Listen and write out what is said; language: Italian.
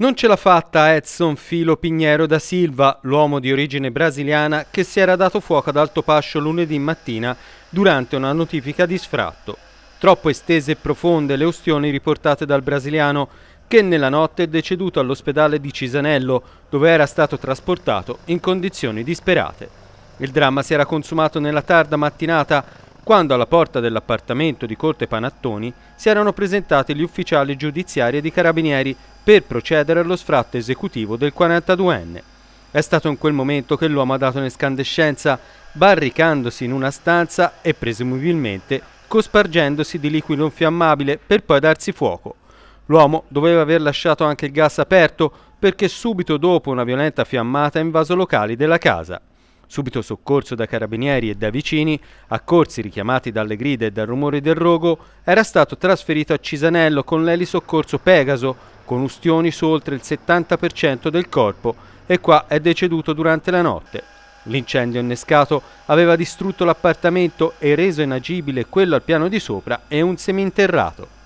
Non ce l'ha fatta Edson Filo Pignero da Silva, l'uomo di origine brasiliana che si era dato fuoco ad Alto Pascio lunedì mattina durante una notifica di sfratto. Troppo estese e profonde le ustioni riportate dal brasiliano che nella notte è deceduto all'ospedale di Cisanello dove era stato trasportato in condizioni disperate. Il dramma si era consumato nella tarda mattinata quando alla porta dell'appartamento di Corte Panattoni si erano presentati gli ufficiali giudiziari e i carabinieri per procedere allo sfratto esecutivo del 42enne. È stato in quel momento che l'uomo ha dato un'escandescenza barricandosi in una stanza e presumibilmente cospargendosi di liquido infiammabile per poi darsi fuoco. L'uomo doveva aver lasciato anche il gas aperto perché subito dopo una violenta fiammata ha invaso locali della casa subito soccorso da carabinieri e da vicini, accorsi richiamati dalle grida e dal rumore del rogo, era stato trasferito a Cisanello con l'elisoccorso Pegaso, con ustioni su oltre il 70% del corpo, e qua è deceduto durante la notte. L'incendio innescato aveva distrutto l'appartamento e reso inagibile quello al piano di sopra e un seminterrato.